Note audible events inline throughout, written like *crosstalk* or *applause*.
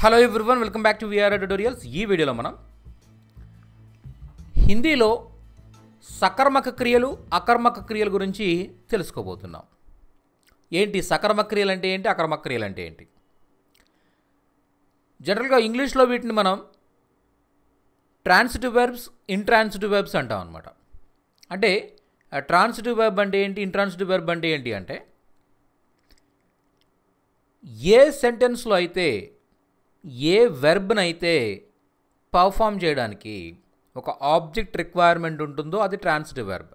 hello everyone welcome back to VR tutorials ఈ వీడియోలో మనం హిందీలో సకర్మక క్రియలు అకర్మక క్రియల గురించి తెలుసుకోబోతున్నాం ఏంటి సకర్మక క్రియలు అంటే ఏంటి అకర్మక క్రియలు అంటే ఏంటి జనరల్గా ఇంగ్లీష్లో వీటిని మనం ట్రాన్సిటివ్ వెర్బ్స్ ఇంట్రాన్సిటివ్ వెర్బ్స్ అంటాం అనమాట అంటే ట్రాన్సిటివ్ వెర్బ్ అంటే ఏంటి ఇంట్రాన్సిటివ్ వెర్బ్ అంటే ఏంటి అంటే ఏ సెంటెన్స్లో అయితే ఏ వెర్బ్నైతే పర్ఫామ్ చేయడానికి ఒక ఆబ్జెక్ట్ రిక్వైర్మెంట్ ఉంటుందో అది ట్రాన్సిటివ్ వెర్బ్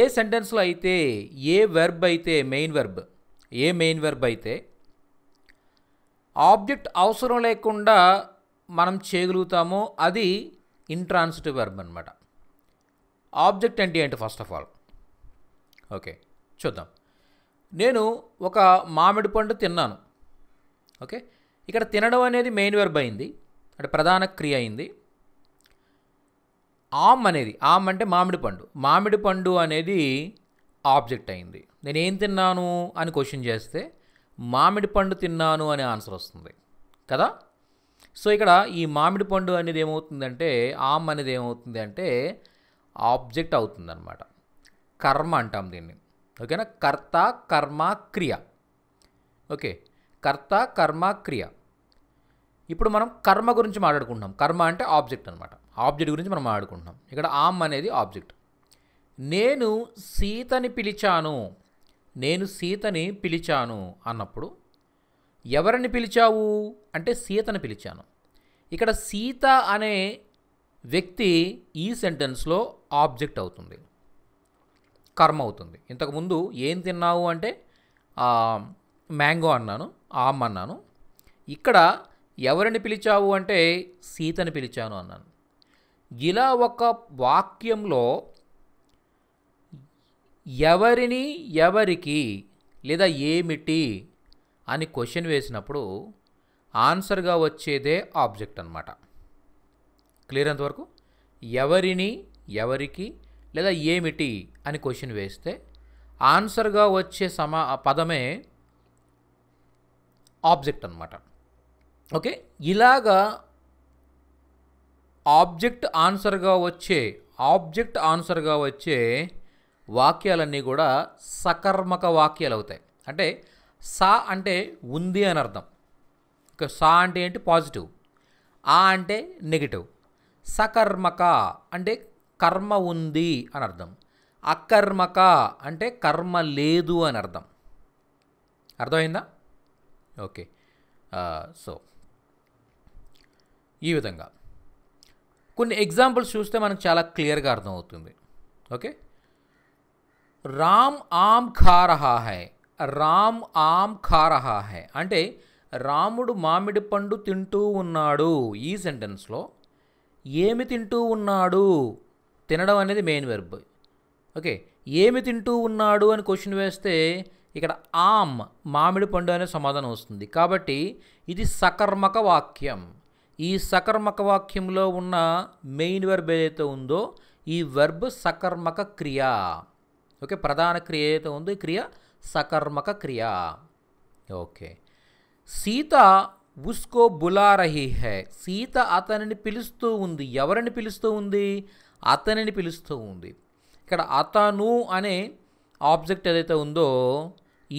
ఏ సెంటెన్స్లో అయితే ఏ వెర్బ్ అయితే మెయిన్ వెర్బ్ ఏ మెయిన్ వెర్బ్ అయితే ఆబ్జెక్ట్ అవసరం లేకుండా మనం చేయగలుగుతామో అది ఇంట్రాన్సిటివ్ వెర్బ్ అనమాట ఆబ్జెక్ట్ అంటే ఏంటి ఫస్ట్ ఆఫ్ ఆల్ ఓకే చూద్దాం నేను ఒక మామిడి పండు తిన్నాను ఓకే ఇక్కడ తినడం అనేది మెయిన్ వెర్బ్ అయింది అంటే ప్రధాన క్రియ అయింది ఆమ్ అనేది ఆమ్ అంటే మామిడి పండు మామిడి పండు అనేది ఆబ్జెక్ట్ అయింది నేను ఏం తిన్నాను అని క్వశ్చన్ చేస్తే మామిడి పండు తిన్నాను అనే ఆన్సర్ వస్తుంది కదా సో ఇక్కడ ఈ మామిడి పండు అనేది ఏమవుతుందంటే ఆమ్ అనేది ఏమవుతుంది అంటే ఆబ్జెక్ట్ అవుతుందన్నమాట కర్మ అంటాం దీన్ని ఓకేనా కర్త కర్మ క్రియ ఓకే కర్త కర్మ క్రియ ఇప్పుడు మనం కర్మ గురించి మాట్లాడుకుంటున్నాం కర్మ అంటే ఆబ్జెక్ట్ అనమాట ఆబ్జెక్ట్ గురించి మనం మాట్లాడుకుంటున్నాం ఇక్కడ ఆమ్ అనేది ఆబ్జెక్ట్ నేను సీతని పిలిచాను నేను సీతని పిలిచాను అన్నప్పుడు ఎవరిని పిలిచావు అంటే సీతని పిలిచాను ఇక్కడ సీత అనే వ్యక్తి ఈ సెంటెన్స్లో ఆబ్జెక్ట్ అవుతుంది కర్మ అవుతుంది ఇంతకుముందు ఏం తిన్నావు అంటే మ్యాంగో అన్నాను ఆమ్ అన్నాను ఇక్కడ ఎవరిని పిలిచావు అంటే సీతని పిలిచాను అన్నాను ఇలా ఒక వాక్యంలో ఎవరిని ఎవరికి లేదా ఏమిటి అని క్వశ్చన్ వేసినప్పుడు ఆన్సర్గా వచ్చేదే ఆబ్జెక్ట్ అనమాట క్లియర్ అంతవరకు ఎవరిని ఎవరికి లేదా ఏమిటి అని క్వశ్చన్ వేస్తే ఆన్సర్గా వచ్చే సమా పదమే ఆబ్జెక్ట్ అనమాట ఓకే ఇలాగా ఆబ్జెక్ట్ ఆన్సర్గా వచ్చే ఆబ్జెక్ట్ ఆన్సర్గా వచ్చే వాక్యాలన్నీ కూడా సకర్మక వాక్యాలు అవుతాయి అంటే సా అంటే ఉంది అని అర్థం సా అంటే ఏంటి పాజిటివ్ ఆ అంటే నెగిటివ్ సకర్మక అంటే కర్మ ఉంది అని అర్థం అకర్మక అంటే కర్మ లేదు అని అర్థం అర్థమైందా ఓకే సో ఈ విధంగా కొన్ని ఎగ్జాంపుల్స్ చూస్తే మనకు చాలా క్లియర్గా అర్థమవుతుంది ఓకే రామ్ ఆమ్ ఖారహా హై రామ్ ఆమ్ ఖారహా హై అంటే రాముడు మామిడి పండు తింటూ ఉన్నాడు ఈ సెంటెన్స్లో ఏమి తింటూ ఉన్నాడు తినడం అనేది మెయిన్ వెర్బ్ ఓకే ఏమి తింటూ ఉన్నాడు అని క్వశ్చన్ వేస్తే ఇక్కడ ఆమ్ మామిడి పండు అనే సమాధానం వస్తుంది కాబట్టి ఇది సకర్మక వాక్యం ఈ సకర్మక వాక్యంలో ఉన్న మెయిన్ వెర్బ్ ఏదైతే ఉందో ఈ వెర్బ్ సకర్మక క్రియ ఓకే ప్రధాన క్రియ ఏదైతే ఉందో ఈ క్రియ సకర్మక క్రియ ఓకే సీత ఉస్కో బులారహి హే సీత అతనిని పిలుస్తూ ఉంది ఎవరిని పిలుస్తూ ఉంది అతనిని పిలుస్తూ ఉంది ఇక్కడ అతను అనే ఆబ్జెక్ట్ ఏదైతే ఉందో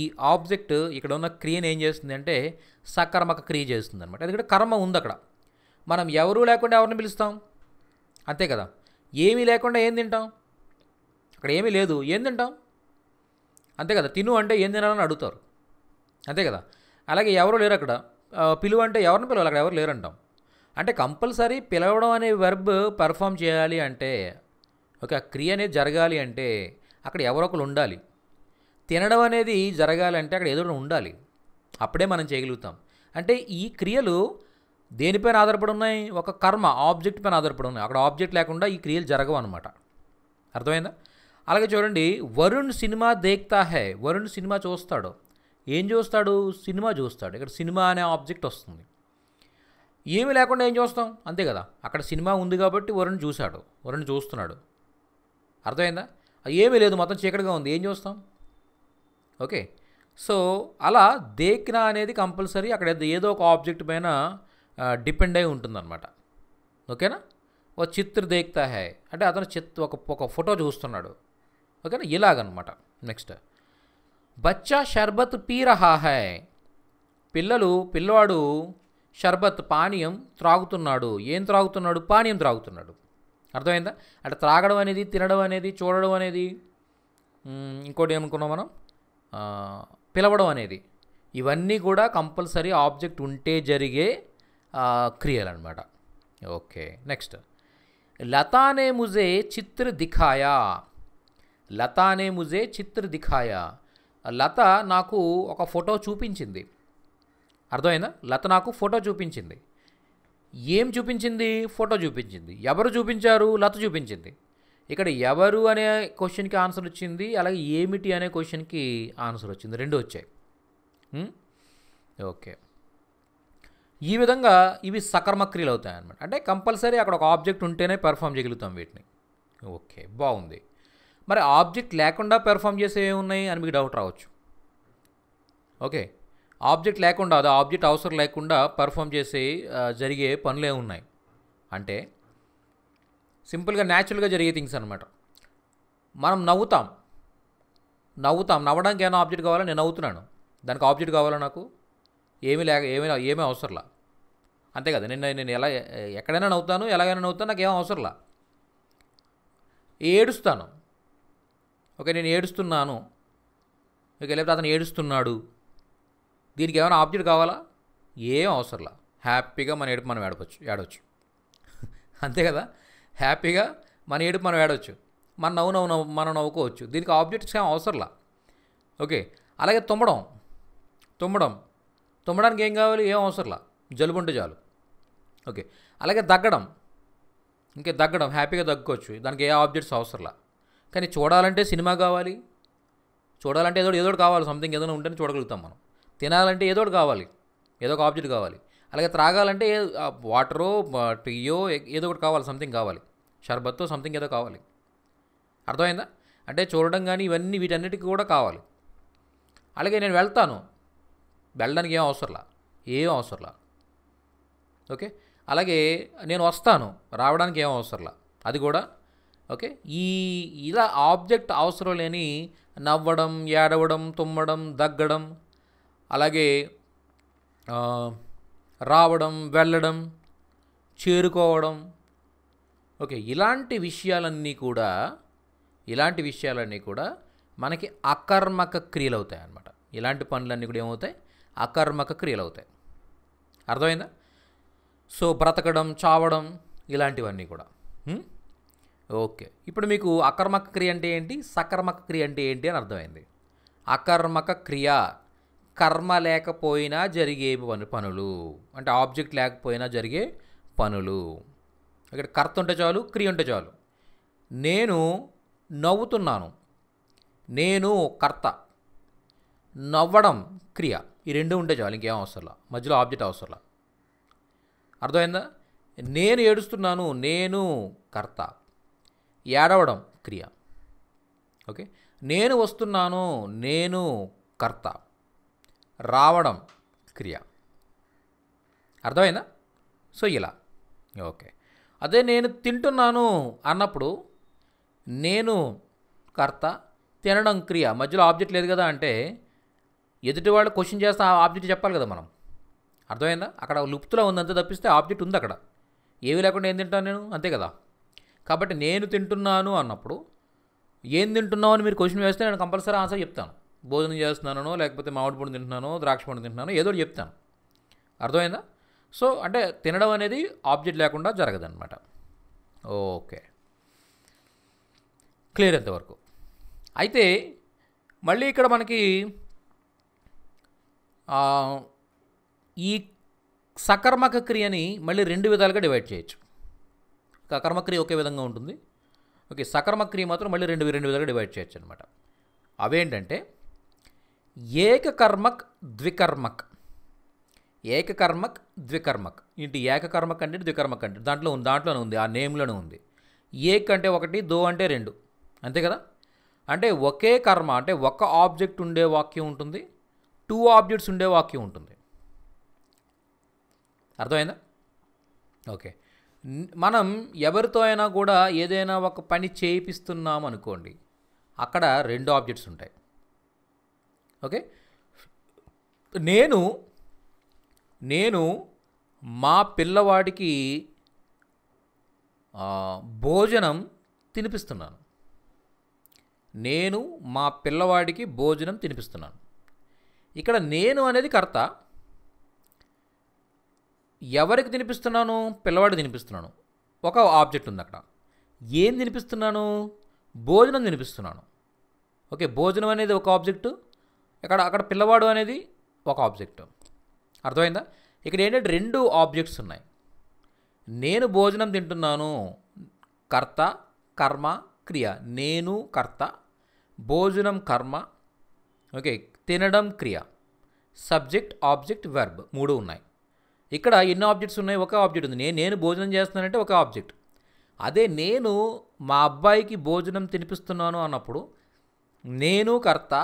ఈ ఆబ్జెక్ట్ ఇక్కడ ఉన్న క్రియను ఏం చేస్తుంది అంటే సకర్మక క్రియ చేస్తుంది అనమాట ఎందుకంటే కర్మ ఉంది అక్కడ మనం ఎవరు లేకుండా ఎవరిని పిలుస్తాం అంతే కదా ఏమీ లేకుండా ఏం తింటాం అక్కడ ఏమీ లేదు ఏం తింటాం అంతే కదా తిను అంటే ఏం తినాలని అడుగుతారు అంతే కదా అలాగే ఎవరు లేరు అక్కడ పిలువ అంటే ఎవరిని పిలవాలి అక్కడ ఎవరు లేరంటాం అంటే కంపల్సరీ పిలవడం అనే వెర్బ్ పెర్ఫామ్ చేయాలి అంటే ఒక క్రియ అనేది జరగాలి అంటే అక్కడ ఎవరొకరు ఉండాలి తినడం అనేది జరగాలంటే అక్కడ ఏదో ఉండాలి అప్పుడే మనం చేయగలుగుతాం అంటే ఈ క్రియలు దేనిపైన ఆధారపడి ఉన్నాయి ఒక కర్మ ఆబ్జెక్ట్ పైన ఆధారపడి ఉన్నాయి అక్కడ ఆబ్జెక్ట్ లేకుండా ఈ క్రియలు జరగవు అనమాట అర్థమైందా అలాగే చూడండి వరుణ్ సినిమా దేక్తా హే వరుణ్ సినిమా చూస్తాడు ఏం చూస్తాడు సినిమా చూస్తాడు ఇక్కడ సినిమా అనే ఆబ్జెక్ట్ వస్తుంది ఏమి లేకుండా ఏం చూస్తాం అంతే కదా అక్కడ సినిమా ఉంది కాబట్టి వరుణ్ చూశాడు వరుణ్ చూస్తున్నాడు అర్థమైందా ఏమీ లేదు మొత్తం చీకటిగా ఉంది ఏం చూస్తాం ఓకే సో అలా దేక్నా అనేది కంపల్సరీ అక్కడ ఏదో ఒక ఆబ్జెక్ట్ పైన డిపెండ్ అయి ఉంటుందన్నమాట ఓకేనా ఒక చిత్ర దేక్తా హై అంటే అతను చిత్ ఒక ఒక ఫోటో చూస్తున్నాడు ఓకేనా ఇలాగనమాట నెక్స్ట్ బచ్చా షర్బత్ పీరహా హాయ్ హై పిల్లలు పిల్లవాడు షర్బత్ పానీయం త్రాగుతున్నాడు ఏం త్రాగుతున్నాడు పానీయం త్రాగుతున్నాడు అర్థమైందా అంటే త్రాగడం అనేది తినడం అనేది చూడడం అనేది ఇంకోటి ఏమనుకున్నాం మనం పిలవడం అనేది ఇవన్నీ కూడా కంపల్సరీ ఆబ్జెక్ట్ ఉంటే జరిగే క్రియలన్నమాట ఓకే నెక్స్ట్ లతానే ముజే చిత్ర దిఖాయా లతానే ముజే చిత్ర దిఖాయా లత నాకు ఒక ఫోటో చూపించింది అర్థమైందా లత నాకు ఫోటో చూపించింది ఏం చూపించింది ఫోటో చూపించింది ఎవరు చూపించారు లత చూపించింది ఇక్కడ ఎవరు అనే క్వశ్చన్కి ఆన్సర్ వచ్చింది అలాగే ఏమిటి అనే క్వశ్చన్కి ఆన్సర్ వచ్చింది రెండు వచ్చాయి ఓకే ఈ విధంగా ఇవి సకర్మ క్రియలు అవుతాయి అనమాట అంటే కంపల్సరీ అక్కడ ఒక ఆబ్జెక్ట్ ఉంటేనే పెర్ఫామ్ చేయగలుగుతాం వీటిని ఓకే బాగుంది మరి ఆబ్జెక్ట్ లేకుండా పెర్ఫామ్ చేసే ఉన్నాయి అని మీకు డౌట్ రావచ్చు ఓకే ఆబ్జెక్ట్ లేకుండా అది ఆబ్జెక్ట్ అవసరం లేకుండా పెర్ఫామ్ చేసే జరిగే పనులే ఉన్నాయి అంటే సింపుల్గా న్యాచురల్గా జరిగే థింగ్స్ అనమాట మనం నవ్వుతాం నవ్వుతాం నవ్వడానికి ఏమైనా ఆబ్జెక్ట్ కావాలా నేను నవ్వుతున్నాను దానికి ఆబ్జెక్ట్ కావాలా నాకు ఏమీ లేక ఏమీ ఏమీ అవసరంలా అంతే కదా నేను నేను ఎలా ఎక్కడైనా నవ్వుతాను ఎలాగైనా నవ్వుతాను నాకు ఏం అవసరంలా ఏడుస్తాను ఓకే నేను ఏడుస్తున్నాను ఓకే లేకపోతే అతను ఏడుస్తున్నాడు దీనికి ఏమైనా ఆబ్జెక్ట్ కావాలా ఏం అవసరంలా హ్యాపీగా మన ఏడు మనం ఏడవచ్చు ఏడవచ్చు *laughs* అంతే కదా హ్యాపీగా మన ఏడుపు మనం ఏడవచ్చు మన నవ్వు నవ్వు మనం నవ్వుకోవచ్చు దీనికి ఆబ్జెక్ట్స్ ఏం అవసరంలా ఓకే అలాగే తుమ్మడం తుమ్మడం తుమ్మడానికి ఏం కావాలి ఏం అవసరంలా జలుబు ఉంటే చాలు ఓకే అలాగే దగ్గడం ఇంకే దగ్గడం హ్యాపీగా దగ్గుకోవచ్చు దానికి ఏ ఆబ్జెక్ట్స్ అవసరంలా కానీ చూడాలంటే సినిమా కావాలి చూడాలంటే ఏదో ఏదో కావాలి సంథింగ్ ఏదైనా ఉంటేనే చూడగలుగుతాం మనం తినాలంటే ఏదో కావాలి ఏదో ఒక ఆబ్జెక్ట్ కావాలి అలాగే త్రాగాలంటే వాటరో టీయో ఏదో ఒకటి కావాలి సంథింగ్ కావాలి షర్బత్తో సంథింగ్ ఏదో కావాలి అర్థమైందా అంటే చూడడం కానీ ఇవన్నీ వీటన్నిటికీ కూడా కావాలి అలాగే నేను వెళ్తాను వెళ్ళడానికి ఏం అవసరంలా ఏం అవసరంలా ఓకే అలాగే నేను వస్తాను రావడానికి ఏం అవసరంలా అది కూడా ఓకే ఈ ఇలా ఆబ్జెక్ట్ అవసరం లేని నవ్వడం ఏడవడం తుమ్మడం దగ్గడం అలాగే రావడం వెళ్ళడం చేరుకోవడం ఓకే ఇలాంటి విషయాలన్నీ కూడా ఇలాంటి విషయాలన్నీ కూడా మనకి అకర్మక క్రియలు అవుతాయి అన్నమాట ఇలాంటి పనులన్నీ కూడా ఏమవుతాయి అకర్మక క్రియలు అవుతాయి అర్థమైందా సో బ్రతకడం చావడం ఇలాంటివన్నీ కూడా ఓకే ఇప్పుడు మీకు అకర్మక క్రియ అంటే ఏంటి సకర్మక క్రియ అంటే ఏంటి అని అర్థమైంది అకర్మక క్రియ కర్మ లేకపోయినా జరిగే పనులు అంటే ఆబ్జెక్ట్ లేకపోయినా జరిగే పనులు ఇక్కడ కర్త ఉంటే చాలు క్రియ ఉంటే చాలు నేను నవ్వుతున్నాను నేను కర్త నవ్వడం క్రియ ఈ రెండు ఉంటే చాలు ఇంకేం అవసరంలా మధ్యలో ఆబ్జెక్ట్ అవసరంలా అర్థమైందా నేను ఏడుస్తున్నాను నేను కర్త ఏడవడం క్రియ ఓకే నేను వస్తున్నాను నేను కర్త రావడం క్రియ అర్థమైందా సో ఇలా ఓకే అదే నేను తింటున్నాను అన్నప్పుడు నేను కర్త తినడం క్రియ మధ్యలో ఆబ్జెక్ట్ లేదు కదా అంటే ఎదుటి వాళ్ళు క్వశ్చన్ చేస్తే ఆ ఆబ్జెక్ట్ చెప్పాలి కదా మనం అర్థమైందా అక్కడ లుప్తులో ఉందంత తప్పిస్తే ఆబ్జెక్ట్ ఉంది అక్కడ ఏవి లేకుండా ఏం తింటాను నేను అంతే కదా కాబట్టి నేను తింటున్నాను అన్నప్పుడు ఏం తింటున్నావు అని మీరు క్వశ్చన్ వేస్తే నేను కంపల్సరీ ఆన్సర్ చెప్తాను భోజనం చేస్తున్నానో లేకపోతే మామిడి పండు తింటున్నానో ద్రాక్ష పండు తింటున్నానో ఏదో చెప్తాను అర్థమైందా సో అంటే తినడం అనేది ఆబ్జెక్ట్ లేకుండా జరగదన్నమాట ఓకే క్లియర్ ఎంతవరకు అయితే మళ్ళీ ఇక్కడ మనకి ఈ సకర్మక క్రియని మళ్ళీ రెండు విధాలుగా డివైడ్ చేయొచ్చు సకర్మక్రియ ఒకే విధంగా ఉంటుంది ఓకే సకర్మక్రియ మాత్రం మళ్ళీ రెండు రెండు విధాలుగా డివైడ్ చేయొచ్చు అనమాట అవేంటంటే ఏకకర్మక్ ద్వికర్మక్ ఏకకర్మక్ ద్వికర్మక్ ఇంటి ఏకకర్మక్ అంటే ద్వికర్మక్ అంటే దాంట్లో ఉంది దాంట్లోనే ఉంది ఆ నేమ్లోనే ఉంది ఏక్ అంటే ఒకటి దో అంటే రెండు అంతే కదా అంటే ఒకే కర్మ అంటే ఒక ఆబ్జెక్ట్ ఉండే వాక్యం ఉంటుంది టూ ఆబ్జెక్ట్స్ ఉండే వాక్యం ఉంటుంది అర్థమైందా ఓకే మనం ఎవరితో అయినా కూడా ఏదైనా ఒక పని చేయిస్తున్నాం అనుకోండి అక్కడ రెండు ఆబ్జెక్ట్స్ ఉంటాయి ఓకే నేను నేను మా పిల్లవాడికి భోజనం తినిపిస్తున్నాను నేను మా పిల్లవాడికి భోజనం తినిపిస్తున్నాను ఇక్కడ నేను అనేది కర్త ఎవరికి తినిపిస్తున్నాను పిల్లవాడికి తినిపిస్తున్నాను ఒక ఆబ్జెక్ట్ ఉంది అక్కడ ఏం తినిపిస్తున్నాను భోజనం తినిపిస్తున్నాను ఓకే భోజనం అనేది ఒక ఆబ్జెక్టు ఇక్కడ అక్కడ పిల్లవాడు అనేది ఒక ఆబ్జెక్ట్ అర్థమైందా ఇక్కడ ఏంటంటే రెండు ఆబ్జెక్ట్స్ ఉన్నాయి నేను భోజనం తింటున్నాను కర్త కర్మ క్రియ నేను కర్త భోజనం కర్మ ఓకే తినడం క్రియ సబ్జెక్ట్ ఆబ్జెక్ట్ వెర్బ్ మూడు ఉన్నాయి ఇక్కడ ఎన్ని ఆబ్జెక్ట్స్ ఉన్నాయి ఒక ఆబ్జెక్ట్ ఉంది నేను నేను భోజనం చేస్తున్నానంటే ఒక ఆబ్జెక్ట్ అదే నేను మా అబ్బాయికి భోజనం తినిపిస్తున్నాను అన్నప్పుడు నేను కర్త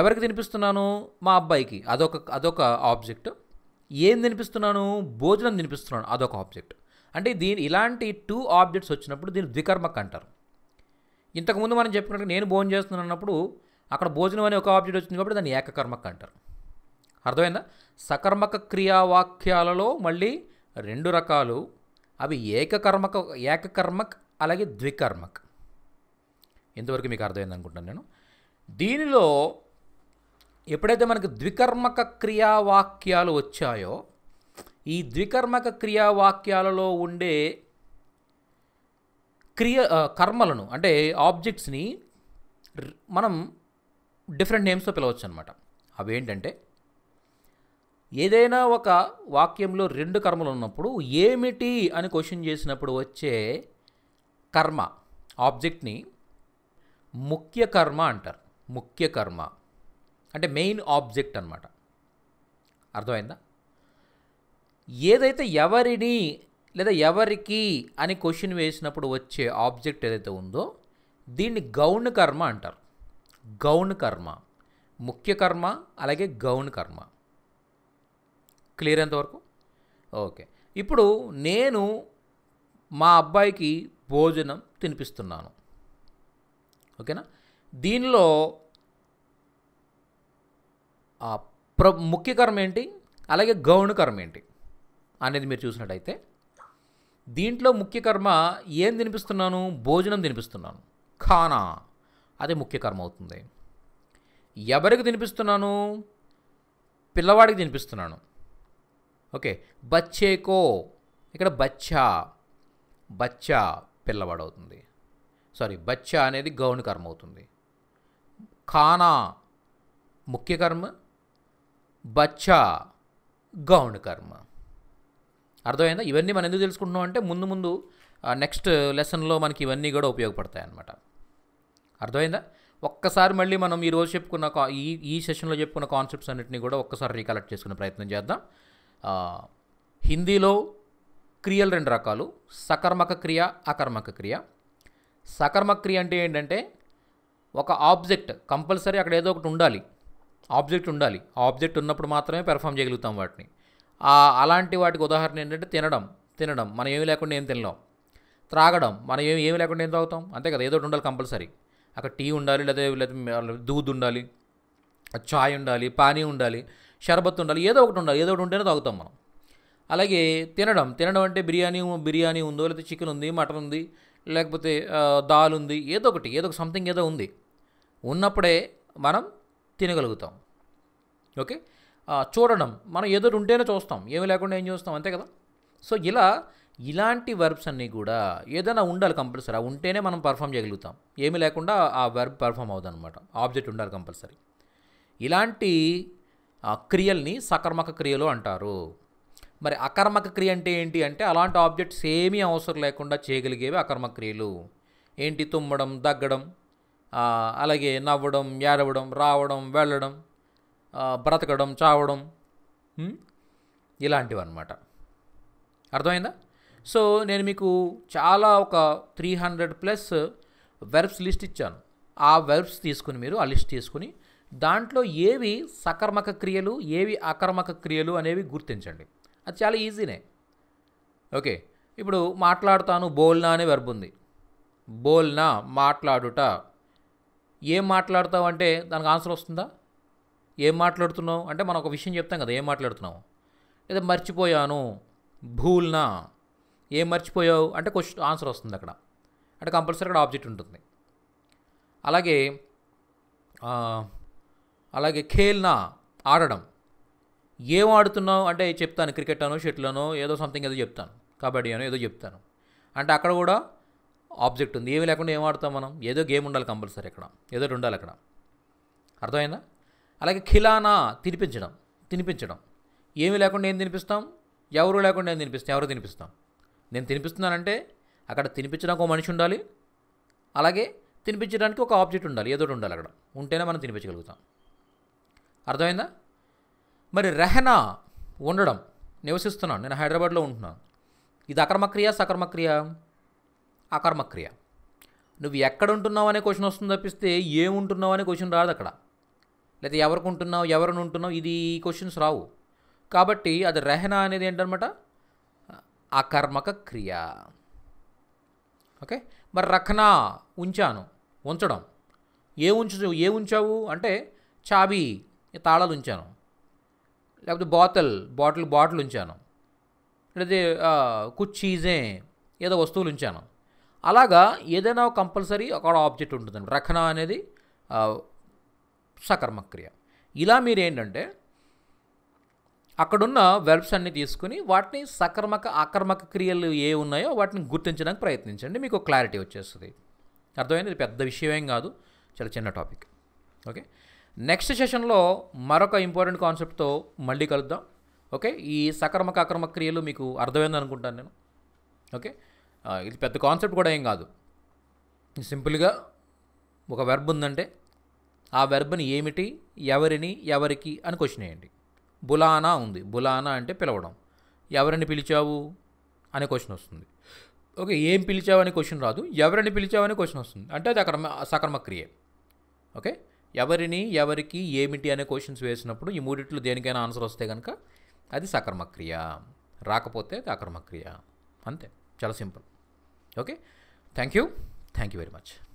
ఎవరికి తినిపిస్తున్నాను మా అబ్బాయికి అదొక అదొక ఆబ్జెక్ట్ ఏం తినిపిస్తున్నాను భోజనం తినిపిస్తున్నాను అదొక ఆబ్జెక్ట్ అంటే దీని ఇలాంటి టూ ఆబ్జెక్ట్స్ వచ్చినప్పుడు దీన్ని ద్వికర్మక్ అంటారు ఇంతకుముందు మనం చెప్పినట్టు నేను భోజనం చేస్తున్నాను అన్నప్పుడు అక్కడ భోజనం అనే ఒక ఆబ్జెక్ట్ వచ్చింది కాబట్టి దాన్ని ఏకకర్మక్ అంటారు అర్థమైందా సకర్మక క్రియావాక్యాలలో మళ్ళీ రెండు రకాలు అవి ఏకకర్మక ఏకకర్మక్ అలాగే ద్వికర్మక్ ఇంతవరకు మీకు అర్థమైంది అనుకుంటాను నేను దీనిలో ఎప్పుడైతే మనకు ద్వికర్మక క్రియావాక్యాలు వచ్చాయో ఈ ద్వికర్మక క్రియావాక్యాలలో ఉండే క్రియ కర్మలను అంటే ఆబ్జెక్ట్స్ని మనం డిఫరెంట్ నేమ్స్తో పిలవచ్చు అనమాట అవి ఏంటంటే ఏదైనా ఒక వాక్యంలో రెండు కర్మలు ఉన్నప్పుడు ఏమిటి అని క్వశ్చన్ చేసినప్పుడు వచ్చే కర్మ ఆబ్జెక్ట్ని ముఖ్య కర్మ అంటారు ముఖ్య కర్మ అంటే మెయిన్ ఆబ్జెక్ట్ అనమాట అర్థమైందా ఏదైతే ఎవరిని లేదా ఎవరికి అని క్వశ్చన్ వేసినప్పుడు వచ్చే ఆబ్జెక్ట్ ఏదైతే ఉందో దీన్ని గౌణ కర్మ అంటారు గౌణ కర్మ ముఖ్య కర్మ అలాగే గౌణ కర్మ క్లియర్ ఎంతవరకు ఓకే ఇప్పుడు నేను మా అబ్బాయికి భోజనం తినిపిస్తున్నాను ఓకేనా దీనిలో ప్ర ముఖ్య కర్మ ఏంటి అలాగే గౌణ కర్మ ఏంటి అనేది మీరు చూసినట్టయితే దీంట్లో ముఖ్య కర్మ ఏం తినిపిస్తున్నాను భోజనం తినిపిస్తున్నాను ఖానా అది ముఖ్య కర్మ అవుతుంది ఎవరికి తినిపిస్తున్నాను పిల్లవాడికి తినిపిస్తున్నాను ఓకే బచ్చేకో ఇక్కడ బచ్చా బచ్చా పిల్లవాడు అవుతుంది సారీ బచ్చా అనేది గౌణ కర్మ అవుతుంది ఖానా ముఖ్య కర్మ బచ్చా గౌణ కర్మ అర్థమైందా ఇవన్నీ మనం ఎందుకు తెలుసుకుంటున్నాం అంటే ముందు ముందు నెక్స్ట్ లెసన్లో మనకి ఇవన్నీ కూడా ఉపయోగపడతాయి అన్నమాట అర్థమైందా ఒక్కసారి మళ్ళీ మనం ఈరోజు చెప్పుకున్న ఈ ఈ సెషన్లో చెప్పుకున్న కాన్సెప్ట్స్ అన్నింటినీ కూడా ఒక్కసారి రీకలెక్ట్ చేసుకునే ప్రయత్నం చేద్దాం హిందీలో క్రియలు రెండు రకాలు సకర్మక క్రియ అకర్మక క్రియ సకర్మక క్రియ అంటే ఏంటంటే ఒక ఆబ్జెక్ట్ కంపల్సరీ అక్కడ ఏదో ఒకటి ఉండాలి ఆబ్జెక్ట్ ఉండాలి ఆబ్జెక్ట్ ఉన్నప్పుడు మాత్రమే పెర్ఫామ్ చేయగలుగుతాం వాటిని అలాంటి వాటికి ఉదాహరణ ఏంటంటే తినడం తినడం మనం ఏమి లేకుండా ఏం తినలేం త్రాగడం మనం ఏమి ఏమి లేకుండా ఏం తాగుతాం అంతే కదా ఏదో ఉండాలి కంపల్సరీ అక్కడ టీ ఉండాలి లేదా లేదా దూద్ ఉండాలి చాయ్ ఉండాలి పానీ ఉండాలి షర్బత్ ఉండాలి ఏదో ఒకటి ఉండాలి ఏదో ఒకటి ఉంటేనే తాగుతాం మనం అలాగే తినడం తినడం అంటే బిర్యానీ బిర్యానీ ఉందో లేకపోతే చికెన్ ఉంది మటన్ ఉంది లేకపోతే దాల్ ఉంది ఏదో ఒకటి ఏదో ఒక సంథింగ్ ఏదో ఉంది ఉన్నప్పుడే మనం తినగలుగుతాం ఓకే చూడడం మనం ఎదురు ఉంటేనే చూస్తాం ఏమి లేకుండా ఏం చూస్తాం అంతే కదా సో ఇలా ఇలాంటి వర్బ్స్ అన్నీ కూడా ఏదైనా ఉండాలి కంపల్సరీ ఉంటేనే మనం పర్ఫామ్ చేయగలుగుతాం ఏమి లేకుండా ఆ వర్బ్ పర్ఫామ్ అనమాట ఆబ్జెక్ట్ ఉండాలి కంపల్సరీ ఇలాంటి క్రియల్ని సకర్మక క్రియలు అంటారు మరి అకర్మక క్రియ అంటే ఏంటి అంటే అలాంటి ఆబ్జెక్ట్స్ ఏమీ అవసరం లేకుండా చేయగలిగేవి అకర్మక క్రియలు ఏంటి తుమ్మడం దగ్గడం అలాగే నవ్వడం ఏడవడం రావడం వెళ్ళడం బ్రతకడం చావడం ఇలాంటివి అనమాట అర్థమైందా సో నేను మీకు చాలా ఒక three hundred plus verbs list ఇచ్చాను ఆ వెర్బ్స్ తీసుకుని మీరు ఆ లిస్ట్ తీసుకుని దాంట్లో ఏవి సకర్మక క్రియలు ఏవి అకర్మక క్రియలు అనేవి గుర్తించండి అది చాలా ఈజీనే ఓకే ఇప్పుడు మాట్లాడుతాను బోల్నా అనే వెర్బ్ ఉంది బోల్నా మాట్లాడుట ఏం మాట్లాడతావు అంటే దానికి ఆన్సర్ వస్తుందా ఏం మాట్లాడుతున్నావు అంటే మనం ఒక విషయం చెప్తాం కదా ఏం మాట్లాడుతున్నావు లేదా మర్చిపోయాను భూల్నా ఏం మర్చిపోయావు అంటే క్వశ్చన్ ఆన్సర్ వస్తుంది అక్కడ అంటే కంపల్సరీ అక్కడ ఆబ్జెక్ట్ ఉంటుంది అలాగే అలాగే ఖేల్నా ఆడడం ఏం ఆడుతున్నావు అంటే చెప్తాను క్రికెట్ అనో షెట్లను ఏదో సంథింగ్ ఏదో చెప్తాను కబడ్డీ అనో ఏదో చెప్తాను అంటే అక్కడ కూడా ఆబ్జెక్ట్ ఉంది ఏమీ లేకుండా ఏం ఆడతాం మనం ఏదో గేమ్ ఉండాలి కంపల్సరీ అక్కడ ఏదో ఉండాలి అక్కడ అర్థమైందా అలాగే ఖిలానా తినిపించడం తినిపించడం ఏమి లేకుండా ఏం తినిపిస్తాం ఎవరు లేకుండా ఏం తినిపిస్తాం ఎవరు తినిపిస్తాం నేను తినిపిస్తున్నానంటే అక్కడ తినిపించడానికి ఒక మనిషి ఉండాలి అలాగే తినిపించడానికి ఒక ఆబ్జెక్ట్ ఉండాలి ఏదో ఉండాలి అక్కడ ఉంటేనే మనం తినిపించగలుగుతాం అర్థమైందా మరి రెహనా ఉండడం నివసిస్తున్నాను నేను హైదరాబాద్లో ఉంటున్నాను ఇది అక్రమక్రియ సక్రమక్రియ ఆ కర్మక్రియ నువ్వు ఎక్కడ ఉంటున్నావు అనే క్వశ్చన్ వస్తుంది తప్పిస్తే ఏముంటున్నావు అనే క్వశ్చన్ రాదు అక్కడ లేదా ఎవరికి ఉంటున్నావు ఎవరిని ఉంటున్నావు ఇది క్వశ్చన్స్ రావు కాబట్టి అది రెహనా అనేది ఏంటనమాట అకర్మక క్రియ ఓకే మరి రఖనా ఉంచాను ఉంచడం ఏ ఉంచు ఏ ఉంచావు అంటే చాబీ తాళాలు ఉంచాను లేకపోతే బాటిల్ బాటిల్ బాటిల్ ఉంచాను లేదా కుచ్చీజే ఏదో వస్తువులు ఉంచాను అలాగా ఏదైనా కంపల్సరీ ఒక ఆబ్జెక్ట్ ఉంటుందండి రక్షణ అనేది సకర్మక్రియ ఇలా మీరు ఏంటంటే అక్కడున్న వెల్బ్స్ అన్ని తీసుకుని వాటిని సకర్మక ఆకర్మక క్రియలు ఏ ఉన్నాయో వాటిని గుర్తించడానికి ప్రయత్నించండి మీకు క్లారిటీ వచ్చేస్తుంది అర్థమైంది ఇది పెద్ద విషయమేం కాదు చాలా చిన్న టాపిక్ ఓకే నెక్స్ట్ సెషన్లో మరొక ఇంపార్టెంట్ కాన్సెప్ట్తో మళ్ళీ కలుద్దాం ఓకే ఈ సకర్మక అక్రమ క్రియలు మీకు అర్థమైంది అనుకుంటాను నేను ఓకే ఇది పెద్ద కాన్సెప్ట్ కూడా ఏం కాదు సింపుల్గా ఒక వెర్బ్ ఉందంటే ఆ వెర్బ్ని ఏమిటి ఎవరిని ఎవరికి అని క్వశ్చన్ వేయండి బులానా ఉంది బులానా అంటే పిలవడం ఎవరిని పిలిచావు అనే క్వశ్చన్ వస్తుంది ఓకే ఏం పిలిచావు అనే క్వశ్చన్ రాదు ఎవరిని పిలిచావు అనే క్వశ్చన్ వస్తుంది అంటే అది అక్రమ సక్రమ క్రియ ఓకే ఎవరిని ఎవరికి ఏమిటి అనే క్వశ్చన్స్ వేసినప్పుడు ఈ మూడిట్లో దేనికైనా ఆన్సర్ వస్తే కనుక అది సక్రమక్రియ రాకపోతే అది అక్రమక్రియ అంతే చాలా simple okay thank you thank you very much